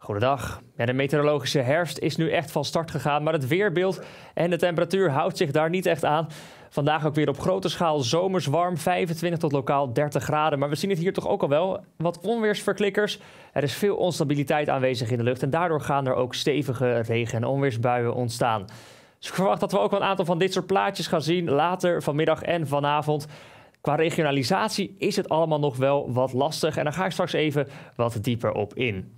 Goedendag. de meteorologische herfst is nu echt van start gegaan, maar het weerbeeld en de temperatuur houdt zich daar niet echt aan. Vandaag ook weer op grote schaal zomers warm, 25 tot lokaal 30 graden. Maar we zien het hier toch ook al wel, wat onweersverklikkers. Er is veel onstabiliteit aanwezig in de lucht en daardoor gaan er ook stevige regen- en onweersbuien ontstaan. Dus ik verwacht dat we ook wel een aantal van dit soort plaatjes gaan zien later vanmiddag en vanavond. Qua regionalisatie is het allemaal nog wel wat lastig en daar ga ik straks even wat dieper op in.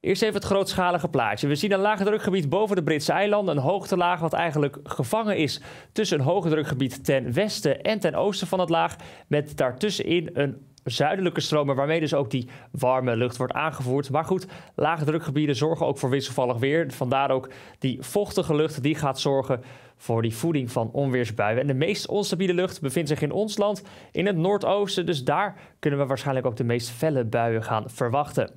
Eerst even het grootschalige plaatje. We zien een lage drukgebied boven de Britse eilanden, een hoogtelaag wat eigenlijk gevangen is tussen een hoge drukgebied ten westen en ten oosten van het laag, met daartussenin een zuidelijke stromen, waarmee dus ook die warme lucht wordt aangevoerd. Maar goed, lage drukgebieden zorgen ook voor wisselvallig weer. Vandaar ook die vochtige lucht die gaat zorgen voor die voeding van onweersbuien. En de meest onstabiele lucht bevindt zich in ons land, in het noordoosten. Dus daar kunnen we waarschijnlijk ook de meest felle buien gaan verwachten.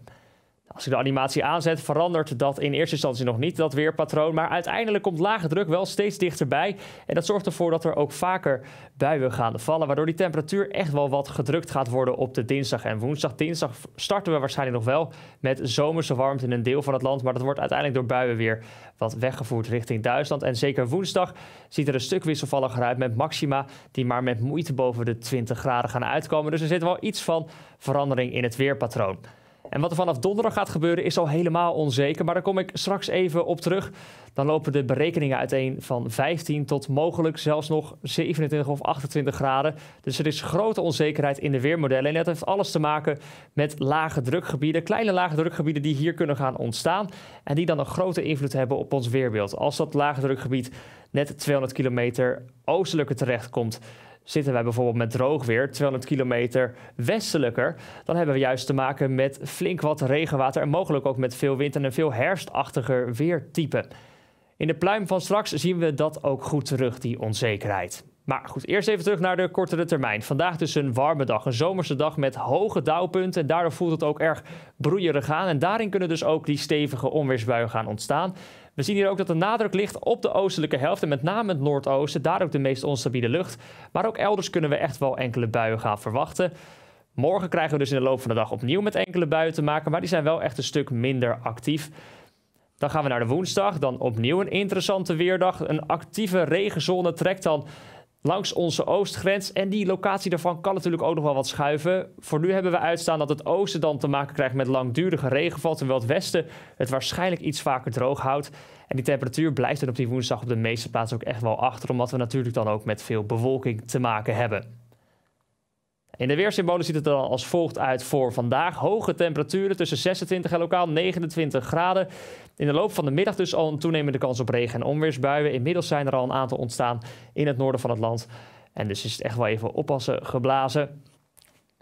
Als ik de animatie aanzet, verandert dat in eerste instantie nog niet, dat weerpatroon. Maar uiteindelijk komt lage druk wel steeds dichterbij. En dat zorgt ervoor dat er ook vaker buien gaan vallen. Waardoor die temperatuur echt wel wat gedrukt gaat worden op de dinsdag en woensdag. Dinsdag starten we waarschijnlijk nog wel met zomerse warmte in een deel van het land. Maar dat wordt uiteindelijk door buien weer wat weggevoerd richting Duitsland. En zeker woensdag ziet er een stuk wisselvalliger uit met maxima die maar met moeite boven de 20 graden gaan uitkomen. Dus er zit wel iets van verandering in het weerpatroon. En wat er vanaf donderdag gaat gebeuren is al helemaal onzeker, maar daar kom ik straks even op terug. Dan lopen de berekeningen uiteen van 15 tot mogelijk zelfs nog 27 of 28 graden. Dus er is grote onzekerheid in de weermodellen. En dat heeft alles te maken met lage drukgebieden, kleine lage drukgebieden die hier kunnen gaan ontstaan en die dan een grote invloed hebben op ons weerbeeld. Als dat lage drukgebied net 200 kilometer oostelijker terechtkomt. Zitten wij bijvoorbeeld met droog weer 200 kilometer westelijker, dan hebben we juist te maken met flink wat regenwater en mogelijk ook met veel wind en een veel herfstachtiger weertype. In de pluim van straks zien we dat ook goed terug, die onzekerheid. Maar goed, eerst even terug naar de kortere termijn. Vandaag dus een warme dag, een zomerse dag met hoge dauwpunten. En daardoor voelt het ook erg broeierig aan. En daarin kunnen dus ook die stevige onweersbuien gaan ontstaan. We zien hier ook dat de nadruk ligt op de oostelijke helft en met name het noordoosten. Daar ook de meest onstabiele lucht. Maar ook elders kunnen we echt wel enkele buien gaan verwachten. Morgen krijgen we dus in de loop van de dag opnieuw met enkele buien te maken, maar die zijn wel echt een stuk minder actief. Dan gaan we naar de woensdag, dan opnieuw een interessante weerdag. Een actieve regenzone trekt dan langs onze oostgrens. En die locatie daarvan kan natuurlijk ook nog wel wat schuiven. Voor nu hebben we uitstaan dat het oosten dan te maken krijgt met langdurige regenval, terwijl het westen het waarschijnlijk iets vaker droog houdt. En die temperatuur blijft er op die woensdag op de meeste plaatsen ook echt wel achter, omdat we natuurlijk dan ook met veel bewolking te maken hebben. In de weersymbolen ziet het er als volgt uit voor vandaag. Hoge temperaturen tussen 26 en lokaal 29 graden. In de loop van de middag dus al een toenemende kans op regen en onweersbuien. Inmiddels zijn er al een aantal ontstaan in het noorden van het land. En dus is het echt wel even oppassen geblazen.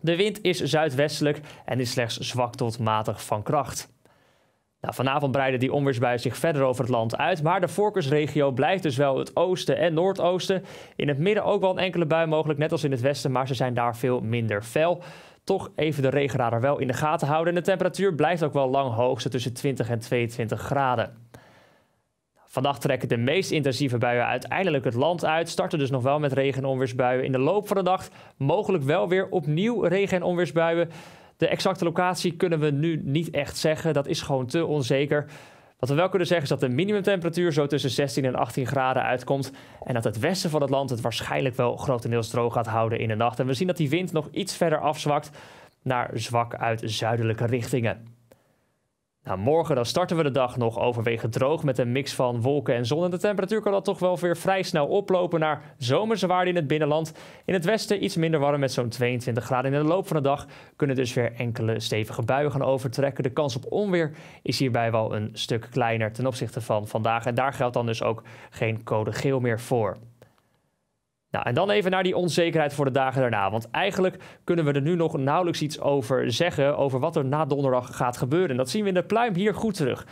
De wind is zuidwestelijk en is slechts zwak tot matig van kracht. Nou, vanavond breiden die onweersbuien zich verder over het land uit, maar de voorkeursregio blijft dus wel het oosten en noordoosten. In het midden ook wel een enkele bui mogelijk, net als in het westen, maar ze zijn daar veel minder fel. Toch even de regenradar wel in de gaten houden en de temperatuur blijft ook wel lang hoog, tussen 20 en 22 graden. Vandaag trekken de meest intensieve buien uiteindelijk het land uit. Starten dus nog wel met regen- en onweersbuien. In de loop van de dag mogelijk wel weer opnieuw regen- en onweersbuien. De exacte locatie kunnen we nu niet echt zeggen. Dat is gewoon te onzeker. Wat we wel kunnen zeggen is dat de minimumtemperatuur zo tussen 16 en 18 graden uitkomt. En dat het westen van het land het waarschijnlijk wel grotendeels droog gaat houden in de nacht. En we zien dat die wind nog iets verder afzwakt naar zwak uit zuidelijke richtingen. Nou, morgen dan starten we de dag nog overwegend droog met een mix van wolken en zon. En de temperatuur kan dat toch wel weer vrij snel oplopen naar zomerse waarden in het binnenland. In het westen iets minder warm met zo'n 22 graden. In de loop van de dag kunnen dus weer enkele stevige buien gaan overtrekken. De kans op onweer is hierbij wel een stuk kleiner ten opzichte van vandaag. En daar geldt dan dus ook geen code geel meer voor. Nou, en dan even naar die onzekerheid voor de dagen daarna. Want eigenlijk kunnen we er nu nog nauwelijks iets over zeggen. over wat er na donderdag gaat gebeuren. dat zien we in de pluim hier goed terug.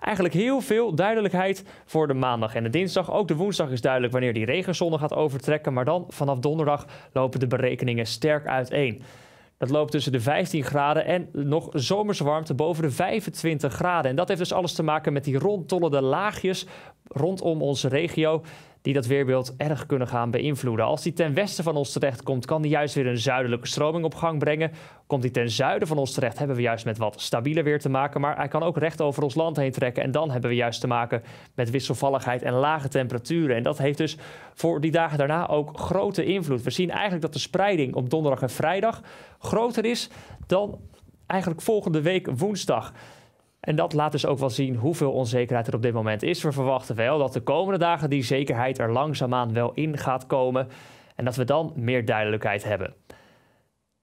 Eigenlijk heel veel duidelijkheid voor de maandag en de dinsdag. Ook de woensdag is duidelijk wanneer die regenzone gaat overtrekken. Maar dan vanaf donderdag lopen de berekeningen sterk uiteen. Dat loopt tussen de 15 graden en nog zomerswarmte boven de 25 graden. En dat heeft dus alles te maken met die rondtollende laagjes rondom onze regio die dat weerbeeld erg kunnen gaan beïnvloeden. Als die ten westen van ons terecht komt, kan die juist weer een zuidelijke stroming op gang brengen. Komt die ten zuiden van ons terecht, hebben we juist met wat stabieler weer te maken. Maar hij kan ook recht over ons land heen trekken. En dan hebben we juist te maken met wisselvalligheid en lage temperaturen. En dat heeft dus voor die dagen daarna ook grote invloed. We zien eigenlijk dat de spreiding op donderdag en vrijdag groter is dan eigenlijk volgende week woensdag. En dat laat dus ook wel zien hoeveel onzekerheid er op dit moment is. We verwachten wel dat de komende dagen die zekerheid er langzaamaan wel in gaat komen en dat we dan meer duidelijkheid hebben.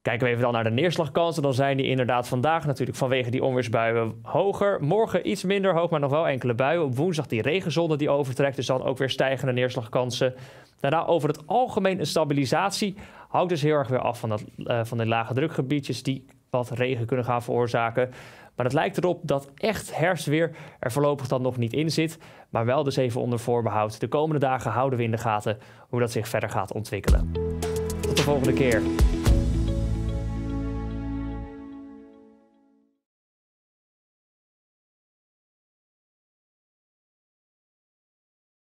Kijken we even dan naar de neerslagkansen, dan zijn die inderdaad vandaag natuurlijk vanwege die onweersbuien hoger. Morgen iets minder hoog, maar nog wel enkele buien. Op woensdag die regenzone die overtrekt, dus dan ook weer stijgende neerslagkansen. Daarna over het algemeen een stabilisatie. Houdt dus heel erg weer af van, dat, eh, van de lage drukgebiedjes die wat regen kunnen gaan veroorzaken. Maar het lijkt erop dat echt herfstweer er voorlopig dan nog niet in zit. Maar wel dus even onder voorbehoud. De komende dagen houden we in de gaten hoe dat zich verder gaat ontwikkelen. Tot de volgende keer.